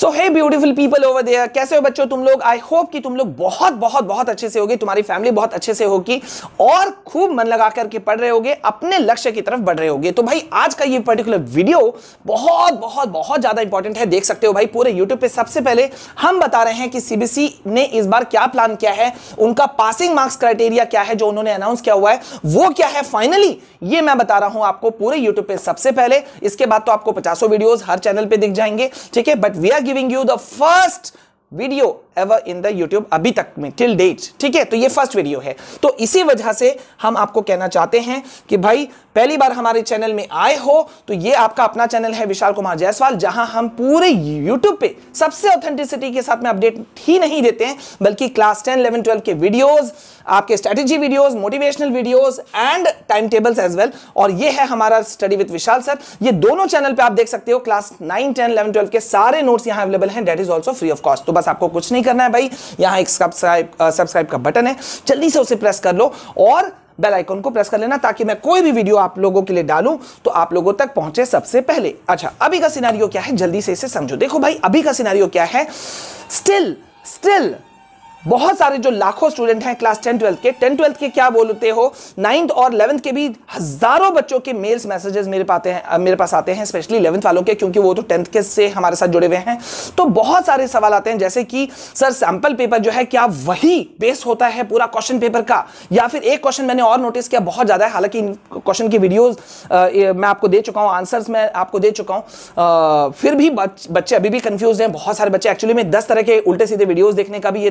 so hey beautiful people over there कैसे हो बच्चों तुम लोग आई होप कि तुम लोग बहुत बहुत बहुत अच्छे से होगी तुम्हारी फैमिली बहुत अच्छे से होगी और खूब मन लगा करके पढ़ रहे होगे अपने लक्ष्य की तरफ बढ़ रहे होगे तो भाई आज का ये पर्टिकुलर वीडियो बहुत बहुत बहुत ज्यादा इंपॉर्टेंट है देख सकते हो भाई पूरे यूट्यूब पे सबसे पहले हम बता रहे हैं कि सीबीसी ने इस बार क्या प्लान किया है उनका पासिंग मार्क्स क्राइटेरिया क्या है जो उन्होंने अनाउंस किया हुआ है वो क्या है फाइनली ये मैं बता रहा हूं आपको पूरे यूट्यूब पे सबसे पहले इसके बाद तो आपको पचासों वीडियो हर चैनल पर दिख जाएंगे ठीक है but we are giving you the first video ever in the YouTube अभी तक में टिल डेट ठीक है तो ये फर्स्ट वीडियो है तो इसी वजह से हम आपको कहना चाहते हैं कि भाई पहली बार हमारे चैनल में आए हो तो ये आपका अपना चैनल है विशाल कुमार जायसवाल जहां हम पूरे यूट्यूब पे सबसे ऑथेंटिसिटी के साथ में अपडेट ही नहीं देते हैं बल्कि क्लास टेन इलेवन ट्वेल्व के वीडियोज आपके strategy videos motivational videos and time tables as well और ये है हमारा स्टडी विद विशाल सर ये दोनों चैनल पे आप देख सकते हो class nine ten eleven twelve के सारे नोट्स यहां अवेलेबल हैं that is also free of cost तो बस आपको कुछ नहीं करना है भाई यहां एक सब्सक्राइब सब्सक्राइब का बटन है जल्दी से उसे प्रेस कर लो और बेल आइकन को प्रेस कर लेना ताकि मैं कोई भी वीडियो आप लोगों के लिए डालूं तो आप लोगों तक पहुंचे सबसे पहले अच्छा अभी का सिनारियो क्या है जल्दी से इसे समझो देखो भाई अभी का सिनारियो क्या है स्टिल स्टिल बहुत सारे जो लाखों स्टूडेंट हैं क्लास टेन ट्वेल्थ के टेन ट्वेल्थ के क्या बोलते हो नाइन्थ और इलेवंथ के भी हजारों बच्चों के मेल्स मैसेजेस मेरे पाते हैं मेरे पास आते हैं स्पेशली इलेवंथ वालों के क्योंकि वो तो टेंथ के से हमारे साथ जुड़े हुए हैं तो बहुत सारे सवाल आते हैं जैसे कि सर सैंपल पेपर जो है क्या वही बेस होता है पूरा क्वेश्चन पेपर का या फिर एक क्वेश्चन मैंने और नोटिस किया बहुत ज़्यादा है हालांकि क्वेश्चन की वीडियोज मैं आपको दे चुका हूँ आंसर मैं आपको दे चुका हूँ फिर भी बच्चे अभी भी कंफ्यूज हैं बहुत सारे बच्चे एक्चुअली में दस तरह के उल्टे सीधे वीडियोज देखने का भी ये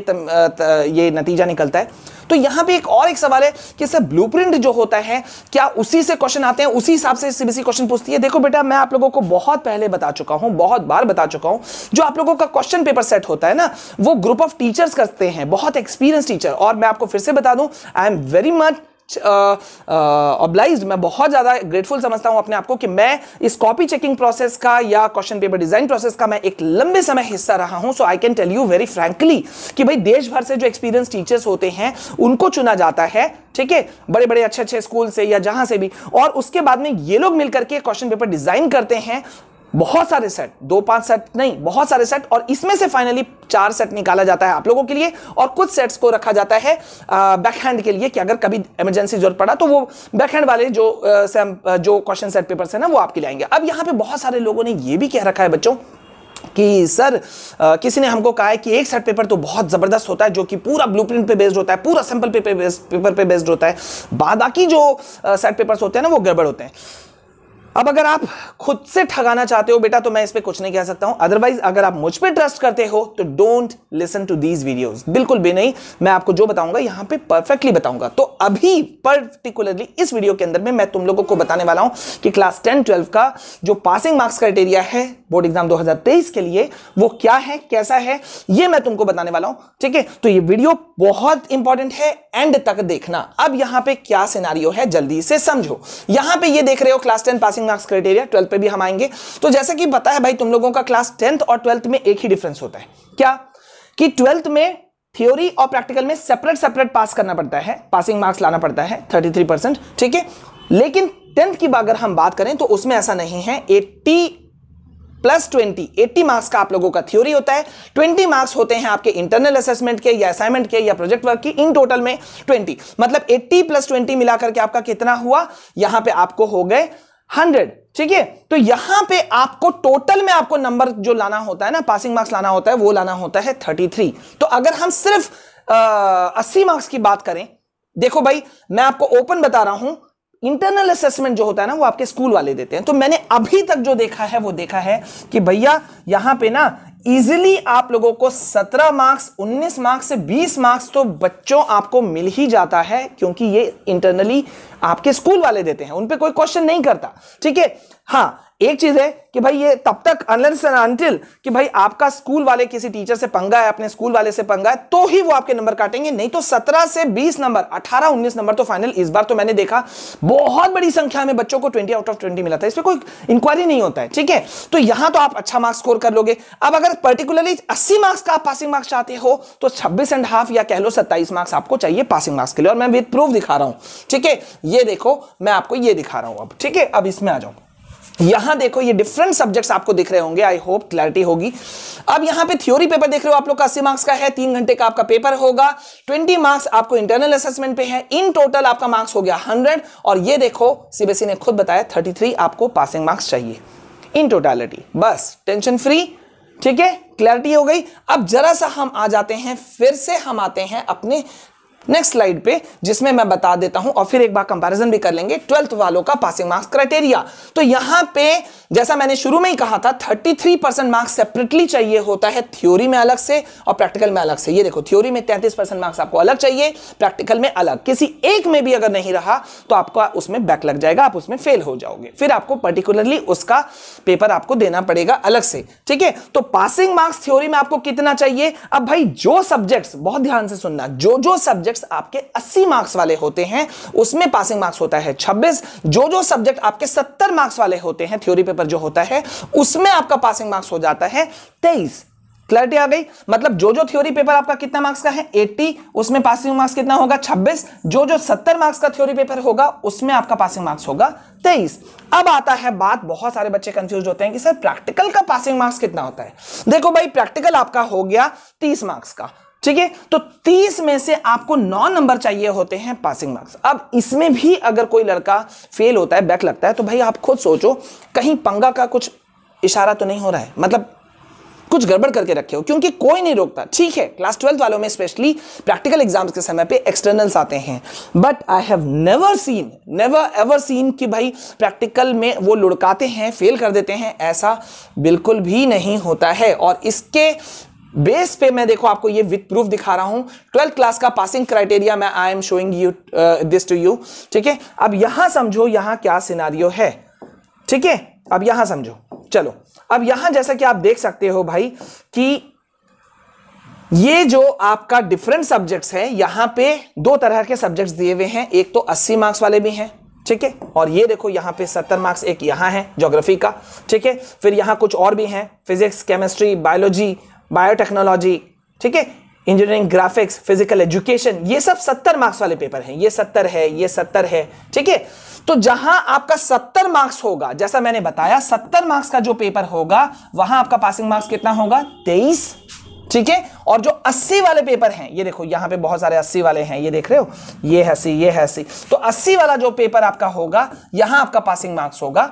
ये नतीजा निकलता है तो यहां पे एक और एक सवाल है कि सर ब्लूप्रिंट जो होता है क्या उसी से क्वेश्चन आते हैं उसी हिसाब से सीबीसी क्वेश्चन पूछती है देखो बेटा मैं आप लोगों को बहुत पहले बता चुका हूं बहुत बार बता चुका हूं जो आप लोगों का क्वेश्चन पेपर सेट होता है ना वो ग्रुप ऑफ टीचर्स करते हैं बहुत एक्सपीरियंस टीचर और मैं आपको फिर से बता दूं I am very much much obliged मैं बहुत ज़्यादा ग्रेटफुल समझता हूं अपने आप को कि मैं इस कॉपी चेकिंग प्रोसेस का या क्वेश्चन पेपर डिजाइन प्रोसेस का मैं एक लंबे समय हिस्सा रहा हूं so I can tell you very frankly कि भाई देश भर से जो एक्सपीरियंस टीचर्स होते हैं उनको चुना जाता है ठीक है बड़े बड़े अच्छे अच्छे स्कूल से या जहां से भी और उसके बाद में ये लोग मिलकर के क्वेश्चन पेपर डिजाइन करते हैं बहुत सारे सेट दो पांच सेट नहीं बहुत सारे सेट और इसमें से फाइनली चार सेट निकाला जाता है आप लोगों के लिए और कुछ सेट्स को रखा जाता है बैकहैंड के लिए कि अगर कभी इमरजेंसी जरूरत पड़ा तो वो बैकहैंड वाले जो आ, जो क्वेश्चन सेट पेपर्स है ना वो आपके लिए आएंगे अब यहाँ पे बहुत सारे लोगों ने ये भी कह रखा है बच्चों कि सर आ, किसी ने हमको कहा है कि एक सेट पेपर तो बहुत ज़बरदस्त होता है जो कि पूरा ब्लूप्रिंट पे बेस्ड होता है पूरा सैम्पल पेपर पेपर पे बेस्ड होता है बाकी जो सेट पेपर्स होते हैं ना वो गड़बड़ होते हैं अब अगर आप खुद से ठगाना चाहते हो बेटा तो मैं इस पर कुछ नहीं कह सकता हूं अदरवाइज अगर आप मुझ पर ट्रस्ट करते हो तो don't listen to these videos बिल्कुल भी नहीं मैं आपको जो बताऊंगा यहां पे परफेक्टली बताऊंगा तो अभी पर्टिकुलरली इस वीडियो के अंदर में मैं तुम लोगों को बताने वाला हूं कि क्लास टेन ट्वेल्व का जो पासिंग मार्क्स क्राइटेरिया है बोर्ड एग्जाम दो के लिए वो क्या है कैसा है ये मैं तुमको बताने वाला हूं ठीक है तो ये वीडियो बहुत इंपॉर्टेंट है एंड तक देखना अब यहां पर क्या सिनारियो है जल्दी से समझो यहां पर यह देख रहे हो class ten passing marks criteria twelfth पे भी हम आएंगे तो जैसे कि पता है भाई तुम लोगों का क्लास टेंथ और ट्वेल्थ में एक ही डिफरेंस होता है क्या कि ट्वेल्थ में थ्योरी और प्रैक्टिकल में सेपरेट सेपरेट पास करना पड़ता है पासिंग मार्क्स लाना पड़ता है थर्टी ठीक है लेकिन टेंथ की अगर हम बात करें तो उसमें ऐसा नहीं है एट्टी प्लस 20 80 मार्क्स का आप लोगों का थ्योरी होता है 20 मार्क्स होते हैं आपके इंटरनल असेसमेंट के या असाइनमेंट के या प्रोजेक्ट वर्क की इन टोटल में 20 मतलब 80 प्लस 20 मिलाकर के आपका कितना हुआ यहां पे आपको हो गए हंड्रेड ठीक है तो यहां पे आपको टोटल में आपको नंबर जो लाना होता है ना पासिंग मार्क्स लाना होता है वो लाना होता है थर्टी थ्री तो अगर हम सिर्फ अस्सी मार्क्स की बात करें देखो भाई मैं आपको ओपन बता रहा हूं इंटरनल असेसमेंट जो होता है ना वो आपके स्कूल वाले देते हैं तो मैंने अभी तक जो देखा है वो देखा है कि भैया यहां पे ना इजिली आप लोगों को 17 मार्क्स 19 मार्क्स से 20 मार्क्स तो बच्चों आपको मिल ही जाता है क्योंकि ये इंटरनली आपके स्कूल वाले देते हैं उन पर कोई क्वेश्चन नहीं करता ठीक है हाँ एक चीज है कि भाई ये तब तक अनलेस कि भाई आपका स्कूल वाले किसी टीचर से पंगा है अपने स्कूल वाले से पंगा है तो ही वो आपके नंबर काटेंगे नहीं तो 17 से 20 नंबर 18 19 नंबर तो फाइनल इस बार तो मैंने देखा बहुत बड़ी संख्या में बच्चों को 20 आउट ऑफ 20 मिला था इसमें कोई इंक्वायरी नहीं होता है ठीक है तो यहां तो आप अच्छा मार्क्स स्कोर कर लोगे अब अगर पर्टिकुलरली अस्सी मार्क्स का आप पासिंग मार्क्स चाहते हो तो छब्बीस एंड हाफ या कह लो सत्ताईस मार्क्स आपको चाहिए पासिंग मार्क्स के लिए और मैं विथ प्रूफ दिखा रहा हूं ठीक है ये देखो मैं आपको ये दिखा रहा हूं अब ठीक है अब इसमें आ जाऊंगा यहां देखो ये डिफरेंट सब्जेक्ट्स आपको दिख रहे होंगे आई होप क्लैरिटी होगी अब यहां पे थ्योरी पेपर देख रहे हो आप लोग का अस्सी मार्क्स का है तीन घंटे का आपका पेपर होगा ट्वेंटी मार्क्स आपको इंटरनल असेसमेंट पे है इन टोटल आपका मार्क्स हो गया हंड्रेड और ये देखो सीबीएसई e ने खुद बताया थर्टी थ्री आपको पासिंग मार्क्स चाहिए इन टोटालिटी बस टेंशन फ्री ठीक है क्लैरिटी हो गई अब जरा सा हम आ जाते हैं फिर से हम आते हैं अपने नेक्स्ट स्लाइड पे जिसमें मैं बता देता हूं और फिर एक बार कंपैरिजन भी कर लेंगे ट्वेल्थ वालों का पासिंग मार्क्स क्राइटेरिया तो यहां पे जैसा मैंने शुरू में ही कहा था 33 परसेंट मार्क्स सेपरेटली चाहिए होता है थ्योरी में अलग से और प्रैक्टिकल में अलग से ये देखो थ्योरी में 33 परसेंट मार्क्स आपको अलग चाहिए प्रैक्टिकल में अलग किसी एक में भी अगर नहीं रहा तो आपका उसमें बैक लग जाएगा आप उसमें फेल हो जाओगे फिर आपको पर्टिकुलरली उसका पेपर आपको देना पड़ेगा अलग से ठीक है तो पासिंग मार्क्स थ्योरी में आपको कितना चाहिए अब भाई जो सब्जेक्ट्स बहुत ध्यान से सुनना जो जो सब्जेक्ट्स आपके अस्सी मार्क्स वाले होते हैं उसमें पासिंग मार्क्स होता है छब्बीस जो जो सब्जेक्ट आपके सत्तर मार्क्स वाले होते हैं थ्योरी पेपर पेपर जो होता है उसमें आपका पासिंग मार्क्स हो जाता है तेईस क्लैरिटी आ गई मतलब जो जो थ्योरी पेपर आपका कितना मार्क्स का है 80 उसमें पासिंग मार्क्स कितना होगा 26 जो जो 70 मार्क्स का थ्योरी पेपर होगा उसमें आपका पासिंग मार्क्स होगा 23 अब आता है बात बहुत सारे बच्चे कंफ्यूज होते हैं कि सर प्रैक्टिकल का पासिंग मार्क्स कितना होता है देखो भाई प्रैक्टिकल आपका हो गया 30 मार्क्स का ठीक है तो 30 में से आपको 9 नंबर चाहिए होते हैं पासिंग मार्क्स अब इसमें भी अगर कोई लड़का फेल होता है बैक लगता है तो भाई आप खुद सोचो कहीं पंगा का कुछ इशारा तो नहीं हो रहा है मतलब कुछ गड़बड़ करके रखे हो क्योंकि कोई नहीं रोकता ठीक है क्लास ट्वेल्थ वालों में स्पेशली प्रैक्टिकल एग्जाम्स के समय पे एक्सटर्नल्स आते हैं but I have never seen never ever seen कि भाई प्रैक्टिकल में वो लुड़काते हैं फेल कर देते हैं ऐसा बिल्कुल भी नहीं होता है और इसके बेस पे मैं देखो आपको ये विथ प्रूफ दिखा रहा हूं ट्वेल्थ क्लास का पासिंग क्राइटेरिया मैं I am showing you this to you ठीक है अब यहां समझो यहां क्या सिनारियो है ठीक है अब यहां समझो चलो अब यहां जैसा कि आप देख सकते हो भाई कि ये जो आपका डिफरेंट सब्जेक्ट्स है यहां पे दो तरह के सब्जेक्ट्स दिए हुए हैं एक तो 80 मार्क्स वाले भी हैं ठीक है और ये देखो यहां पे सत्तर मार्क्स एक यहां है ज्योग्राफी का ठीक है फिर यहां कुछ और भी हैं फिजिक्स केमिस्ट्री बायोलॉजी बायोटेक्नोलॉजी ठीक है इंजीनियरिंग ग्राफिक्स फिजिकल एजुकेशन ये सब सत्तर मार्क्स वाले पेपर हैं ये सत्तर है ये सत्तर है ठीक है तो जहां आपका सत्तर मार्क्स होगा जैसा मैंने बताया सत्तर मार्क्स का जो पेपर होगा वहां आपका पासिंग मार्क्स कितना होगा तेईस ठीक है और जो अस्सी वाले पेपर हैं ये देखो यहां पे बहुत सारे अस्सी वाले हैं ये देख रहे हो ये है अस्सी ये है अस्सी तो अस्सी वाला जो पेपर आपका होगा यहां आपका पासिंग मार्क्स होगा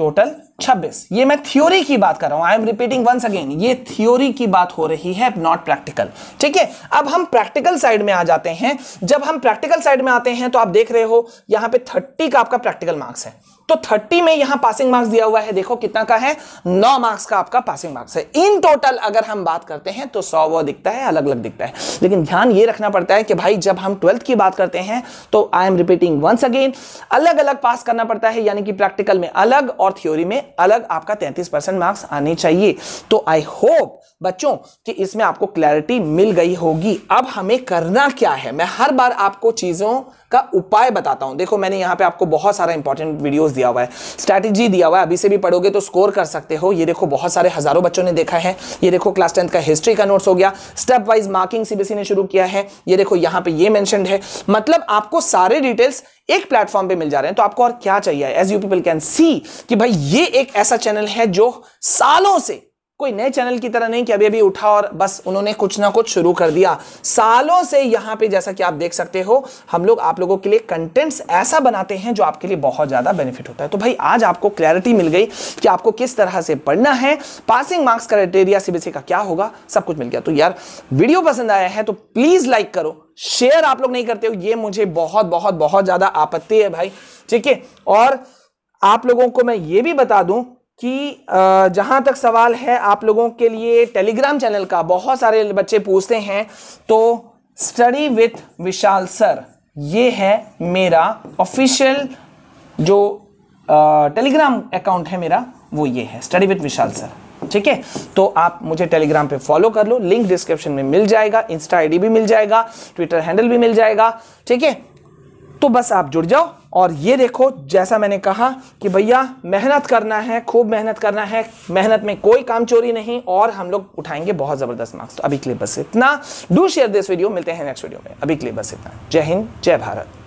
टोटल 26 ये मैं थ्योरी की बात कर रहा हूं I am repeating once again ये थ्योरी की बात हो रही है नॉट प्रैक्टिकल ठीक है अब हम प्रैक्टिकल साइड में आ जाते हैं जब हम प्रैक्टिकल साइड में आते हैं तो आप देख रहे हो यहां पे 30 का आपका प्रैक्टिकल मार्क्स है तो 30 में यहां पासिंग मार्क्स दिया हुआ है देखो कितना का है 9 मार्क्स का आपका पासिंग मार्क्स है इन टोटल अगर हम बात करते हैं तो 100 वो दिखता है अलग अलग दिखता है लेकिन ध्यान ये रखना पड़ता है कि भाई जब हम ट्वेल्थ की बात करते हैं तो I am repeating once again अलग अलग पास करना पड़ता है यानी कि प्रैक्टिकल में अलग और थ्योरी में अलग आपका तैंतीस मार्क्स आने चाहिए तो आई होप बच्चों कि इसमें आपको क्लैरिटी मिल गई होगी अब हमें करना क्या है मैं हर बार आपको चीजों का उपाय बताता हूं देखो मैंने यहां पे आपको बहुत सारा इंपॉर्टेंट वीडियोस दिया हुआ है स्ट्रैटेजी दिया हुआ है अभी से भी पढ़ोगे तो स्कोर कर सकते हो ये देखो बहुत सारे हजारों बच्चों ने देखा है ये देखो क्लास टेंथ का हिस्ट्री का नोट्स हो गया स्टेप वाइज मार्किंग सीबीसी ने शुरू किया है ये देखो यहाँ पे ये मैंशन है मतलब आपको सारे डिटेल्स एक प्लेटफॉर्म पे मिल जा रहे हैं तो आपको और क्या चाहिए as you people can see कि भाई ये एक ऐसा चैनल है जो सालों से कोई नए चैनल की तरह नहीं कि अभी अभी उठा और बस उन्होंने कुछ ना कुछ शुरू कर दिया सालों से यहां पे जैसा कि आप देख सकते हो हम लोग आप लोगों के लिए कंटेंट्स ऐसा बनाते हैं जो आपके लिए बहुत ज़्यादा बेनिफिट होता है तो भाई आज आपको क्लैरिटी मिल गई कि आपको किस तरह से पढ़ना है पासिंग मार्क्स क्राइटेरिया सीबीसी का क्या होगा सब कुछ मिल गया तो यार वीडियो पसंद आया है तो प्लीज़ लाइक करो शेयर आप लोग नहीं करते हो ये मुझे बहुत बहुत बहुत ज़्यादा आपत्ति है भाई ठीक है और आप लोगों को मैं ये भी बता दूं कि जहाँ तक सवाल है आप लोगों के लिए टेलीग्राम चैनल का बहुत सारे बच्चे पूछते हैं तो स्टडी विथ विशाल सर ये है मेरा ऑफिशियल जो टेलीग्राम अकाउंट है मेरा वो ये है स्टडी विथ विशाल सर ठीक है तो आप मुझे टेलीग्राम पे फॉलो कर लो लिंक डिस्क्रिप्शन में मिल जाएगा इंस्टा आईडी भी मिल जाएगा ट्विटर हैंडल भी मिल जाएगा ठीक है तो बस आप जुड़ जाओ और ये देखो जैसा मैंने कहा कि भैया मेहनत करना है खूब मेहनत करना है मेहनत में कोई काम चोरी नहीं और हम लोग उठाएंगे बहुत ज़बरदस्त मार्क्स तो अभी के लिए बस इतना डू शेयर दिस वीडियो मिलते हैं नेक्स्ट वीडियो में अभी के लिए बस इतना जय हिंद जय भारत